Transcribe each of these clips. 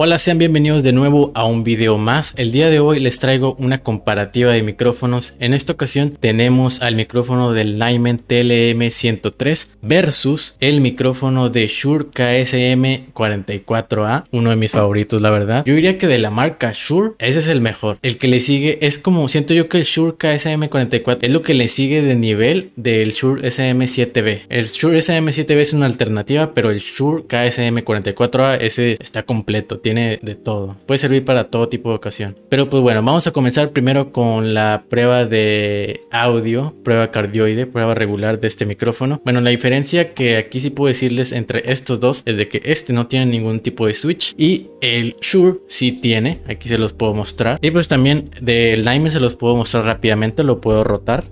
Hola, sean bienvenidos de nuevo a un video más. El día de hoy les traigo una comparativa de micrófonos. En esta ocasión tenemos al micrófono del Lyman TLM103 versus el micrófono de Shure KSM44A, uno de mis favoritos la verdad. Yo diría que de la marca Shure, ese es el mejor. El que le sigue es como, siento yo que el Shure KSM44 es lo que le sigue de nivel del Shure SM7B. El Shure SM7B es una alternativa, pero el Shure KSM44A ese está completo tiene de todo. Puede servir para todo tipo de ocasión. Pero pues bueno, vamos a comenzar primero con la prueba de audio, prueba cardioide, prueba regular de este micrófono. Bueno, la diferencia que aquí sí puedo decirles entre estos dos es de que este no tiene ningún tipo de switch y el Shure sí tiene. Aquí se los puedo mostrar. Y pues también del Lime se los puedo mostrar rápidamente, lo puedo rotar.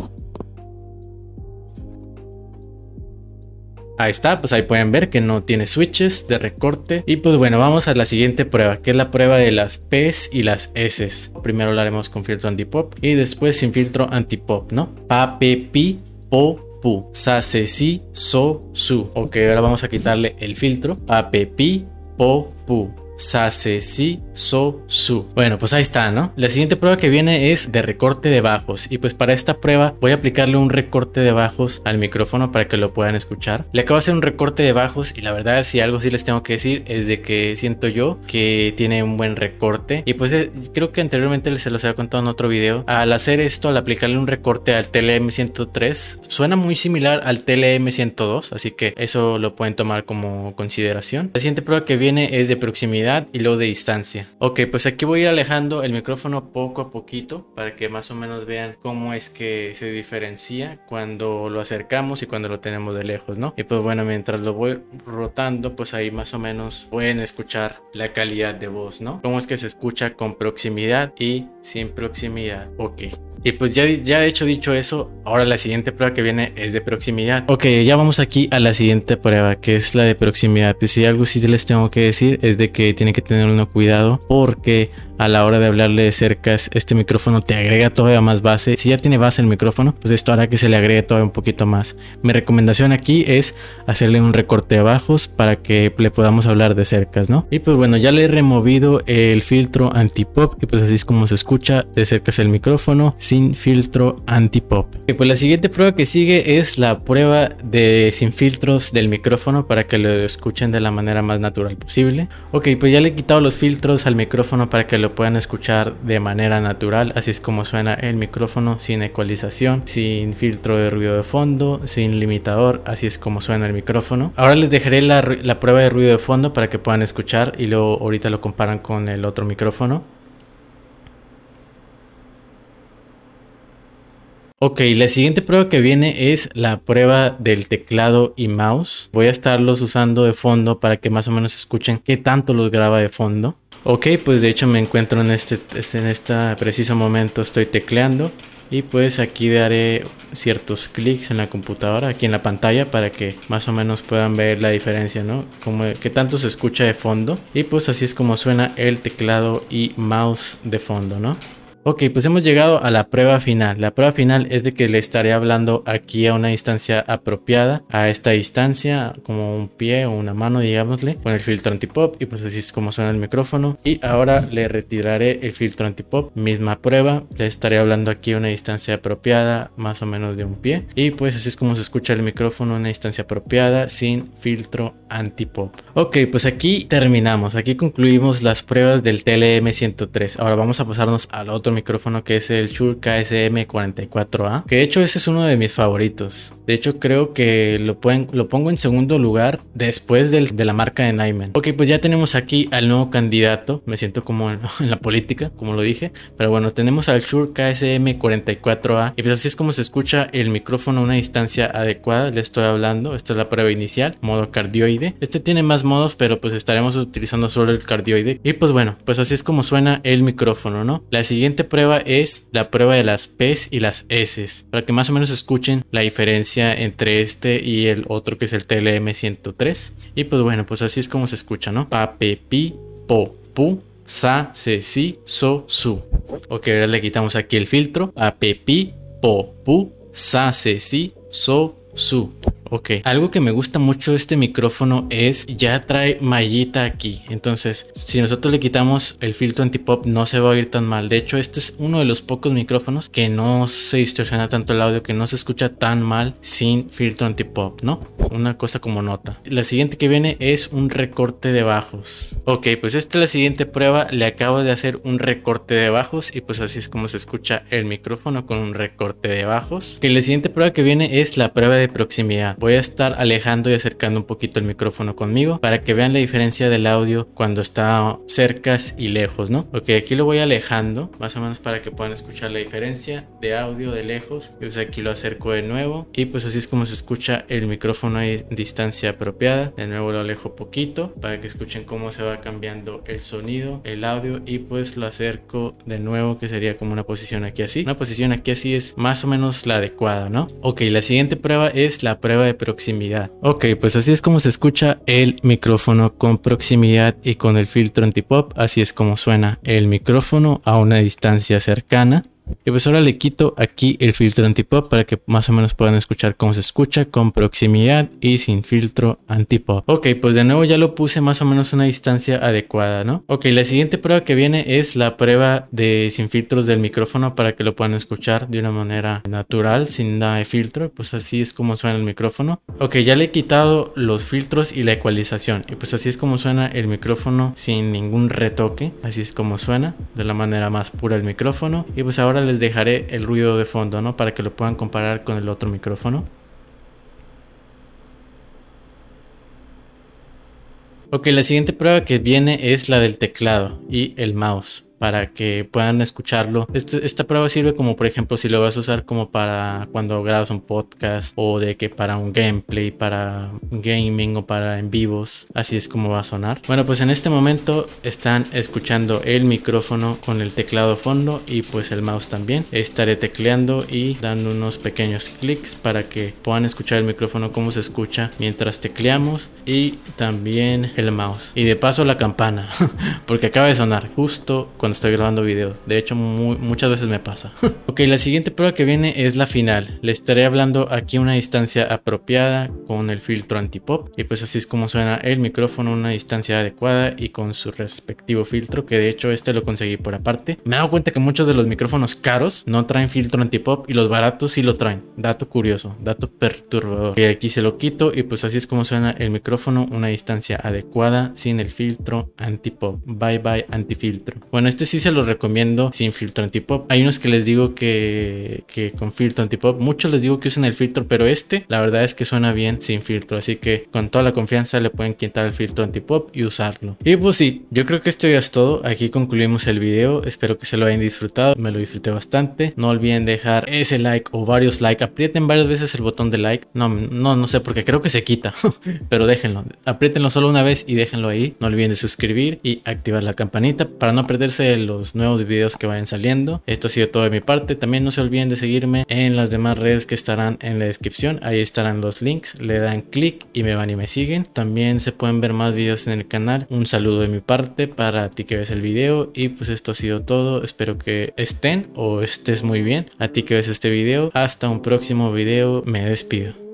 Ahí está, pues ahí pueden ver que no tiene switches de recorte. Y pues bueno, vamos a la siguiente prueba, que es la prueba de las P's y las S's. Primero lo haremos con filtro antipop y después sin filtro antipop, ¿no? Pa, pe, pi, pu. Sa, se, si, so, su. Ok, ahora vamos a quitarle el filtro. Pa, pe, pi, po, pu sa, si, so, su. Bueno, pues ahí está, ¿no? La siguiente prueba que viene es de recorte de bajos. Y pues para esta prueba voy a aplicarle un recorte de bajos al micrófono para que lo puedan escuchar. Le acabo de hacer un recorte de bajos y la verdad si algo sí les tengo que decir es de que siento yo que tiene un buen recorte. Y pues eh, creo que anteriormente se los había contado en otro video. Al hacer esto, al aplicarle un recorte al TLM103, suena muy similar al TLM102. Así que eso lo pueden tomar como consideración. La siguiente prueba que viene es de proximidad y lo de distancia. Ok, pues aquí voy a ir alejando el micrófono poco a poquito para que más o menos vean cómo es que se diferencia cuando lo acercamos y cuando lo tenemos de lejos, ¿no? Y pues bueno, mientras lo voy rotando, pues ahí más o menos pueden escuchar la calidad de voz, ¿no? Cómo es que se escucha con proximidad y sin proximidad. Ok, y pues ya, ya hecho dicho eso, ahora la siguiente prueba que viene es de proximidad. Ok, ya vamos aquí a la siguiente prueba, que es la de proximidad. Pues si algo sí les tengo que decir es de que tienen que tener uno cuidado porque a la hora de hablarle de cercas este micrófono te agrega todavía más base. Si ya tiene base el micrófono, pues esto hará que se le agregue todavía un poquito más. Mi recomendación aquí es hacerle un recorte de para que le podamos hablar de cercas, ¿no? Y pues bueno, ya le he removido el filtro anti-pop y pues así es como se escucha de cerca el micrófono sin filtro anti-pop. Y pues la siguiente prueba que sigue es la prueba de sin filtros del micrófono para que lo escuchen de la manera más natural posible. Ok, pues ya le he quitado los filtros al micrófono para que lo Pueden puedan escuchar de manera natural, así es como suena el micrófono sin ecualización, sin filtro de ruido de fondo, sin limitador, así es como suena el micrófono. Ahora les dejaré la, la prueba de ruido de fondo para que puedan escuchar y luego ahorita lo comparan con el otro micrófono. Ok, la siguiente prueba que viene es la prueba del teclado y mouse. Voy a estarlos usando de fondo para que más o menos escuchen qué tanto los graba de fondo. Ok, pues de hecho me encuentro en este, este en este preciso momento, estoy tecleando y pues aquí daré ciertos clics en la computadora, aquí en la pantalla para que más o menos puedan ver la diferencia, ¿no? Como que tanto se escucha de fondo y pues así es como suena el teclado y mouse de fondo, ¿no? Ok, pues hemos llegado a la prueba final. La prueba final es de que le estaré hablando aquí a una distancia apropiada, a esta distancia, como un pie o una mano, digámosle, con el filtro antipop y pues así es como suena el micrófono. Y ahora le retiraré el filtro antipop, misma prueba, le estaré hablando aquí a una distancia apropiada, más o menos de un pie. Y pues así es como se escucha el micrófono a una distancia apropiada, sin filtro antipop. Ok, pues aquí terminamos, aquí concluimos las pruebas del TLM103. Ahora vamos a pasarnos al otro micrófono que es el Shure KSM44A, que de hecho ese es uno de mis favoritos. De hecho creo que lo, pueden, lo pongo en segundo lugar después del, de la marca de Naiman. Ok, pues ya tenemos aquí al nuevo candidato, me siento como en, en la política, como lo dije, pero bueno, tenemos al Shure KSM44A y pues así es como se escucha el micrófono a una distancia adecuada, le estoy hablando, esta es la prueba inicial, modo cardioide. Este tiene más modos, pero pues estaremos utilizando solo el cardioide. Y pues bueno, pues así es como suena el micrófono, ¿no? La siguiente prueba es la prueba de las P's y las S's, para que más o menos escuchen la diferencia entre este y el otro que es el TLM103. Y pues bueno, pues así es como se escucha, ¿no? Pa, pe, pi, po, pu, sa, se, si, so, su. Ok, ahora le quitamos aquí el filtro. a pe, pi, po, pu, sa, se, si, so, su. Ok, algo que me gusta mucho de este micrófono es ya trae mallita aquí. Entonces, si nosotros le quitamos el filtro antipop no se va a oír tan mal. De hecho, este es uno de los pocos micrófonos que no se distorsiona tanto el audio, que no se escucha tan mal sin filtro antipop, ¿no? Una cosa como nota. La siguiente que viene es un recorte de bajos. Ok, pues esta es la siguiente prueba. Le acabo de hacer un recorte de bajos y pues así es como se escucha el micrófono con un recorte de bajos. Que la siguiente prueba que viene es la prueba de proximidad. Voy a estar alejando y acercando un poquito el micrófono conmigo para que vean la diferencia del audio cuando está cerca y lejos, ¿no? Ok, aquí lo voy alejando, más o menos para que puedan escuchar la diferencia de audio de lejos. Y pues aquí lo acerco de nuevo y pues así es como se escucha el micrófono a distancia apropiada. De nuevo lo alejo poquito para que escuchen cómo se va cambiando el sonido, el audio y pues lo acerco de nuevo que sería como una posición aquí así. Una posición aquí así es más o menos la adecuada, ¿no? Ok, la siguiente prueba es la prueba de proximidad. Ok, pues así es como se escucha el micrófono con proximidad y con el filtro antipop, así es como suena el micrófono a una distancia cercana. Y pues ahora le quito aquí el filtro antipop para que más o menos puedan escuchar cómo se escucha con proximidad y sin filtro antipop. Ok, pues de nuevo ya lo puse más o menos una distancia adecuada, ¿no? Ok, la siguiente prueba que viene es la prueba de sin filtros del micrófono para que lo puedan escuchar de una manera natural, sin nada de filtro. Pues así es como suena el micrófono. Ok, ya le he quitado los filtros y la ecualización. Y pues así es como suena el micrófono sin ningún retoque. Así es como suena, de la manera más pura el micrófono. Y pues ahora les dejaré el ruido de fondo, ¿no? Para que lo puedan comparar con el otro micrófono. Ok, la siguiente prueba que viene es la del teclado y el mouse para que puedan escucharlo. Este, esta prueba sirve como por ejemplo si lo vas a usar como para cuando grabas un podcast o de que para un gameplay, para gaming o para en vivos. Así es como va a sonar. Bueno, pues en este momento están escuchando el micrófono con el teclado fondo y pues el mouse también. Estaré tecleando y dando unos pequeños clics para que puedan escuchar el micrófono como se escucha mientras tecleamos y también el mouse. Y de paso la campana porque acaba de sonar justo cuando estoy grabando videos. De hecho, muy, muchas veces me pasa. ok, la siguiente prueba que viene es la final. Le estaré hablando aquí a una distancia apropiada con el filtro antipop. Y pues así es como suena el micrófono una distancia adecuada y con su respectivo filtro, que de hecho este lo conseguí por aparte. Me he dado cuenta que muchos de los micrófonos caros no traen filtro antipop y los baratos sí lo traen. Dato curioso, dato perturbador. Y aquí se lo quito y pues así es como suena el micrófono, una distancia adecuada sin el filtro antipop. Bye bye antifiltro. Bueno, este sí se lo recomiendo sin filtro antipop. Hay unos que les digo que, con filtro antipop, muchos les digo que usen el filtro, pero este la verdad es que suena bien sin filtro, así que con toda la confianza le pueden quitar el filtro antipop y usarlo. Y pues sí, yo creo que esto ya es todo, aquí concluimos el video, espero que se lo hayan disfrutado, me lo disfruté bastante, no olviden dejar ese like o varios likes. aprieten varias veces el botón de like, no, no, no sé porque creo que se quita, pero déjenlo, Aprietenlo solo una vez y déjenlo ahí, no olviden de suscribir y activar la campanita para no perderse los nuevos videos que vayan saliendo. Esto ha sido todo de mi parte. También no se olviden de seguirme en las demás redes que estarán en la descripción. Ahí estarán los links. Le dan clic y me van y me siguen. También se pueden ver más videos en el canal. Un saludo de mi parte para ti que ves el video. Y pues esto ha sido todo. Espero que estén o estés muy bien. A ti que ves este video. Hasta un próximo video. Me despido.